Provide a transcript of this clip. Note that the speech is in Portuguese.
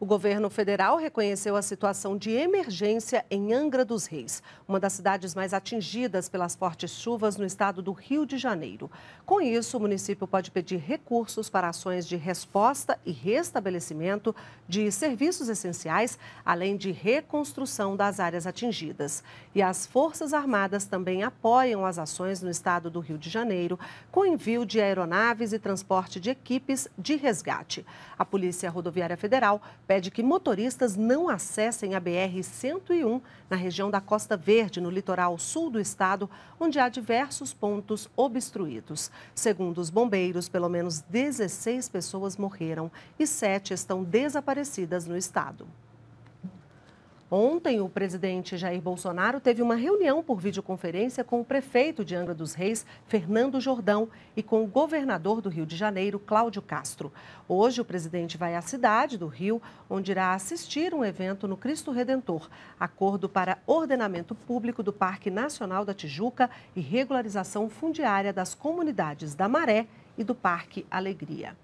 O governo federal reconheceu a situação de emergência em Angra dos Reis, uma das cidades mais atingidas pelas fortes chuvas no estado do Rio de Janeiro. Com isso, o município pode pedir recursos para ações de resposta e restabelecimento de serviços essenciais, além de reconstrução das áreas atingidas. E as Forças Armadas também apoiam as ações no estado do Rio de Janeiro, com envio de aeronaves e transporte de equipes de resgate. A Polícia Rodoviária Federal pede que motoristas não acessem a BR-101 na região da Costa Verde, no litoral sul do estado, onde há diversos pontos obstruídos. Segundo os bombeiros, pelo menos 16 pessoas morreram e sete estão desaparecidas no estado. Ontem, o presidente Jair Bolsonaro teve uma reunião por videoconferência com o prefeito de Angra dos Reis, Fernando Jordão, e com o governador do Rio de Janeiro, Cláudio Castro. Hoje, o presidente vai à cidade do Rio, onde irá assistir um evento no Cristo Redentor acordo para ordenamento público do Parque Nacional da Tijuca e regularização fundiária das comunidades da Maré e do Parque Alegria.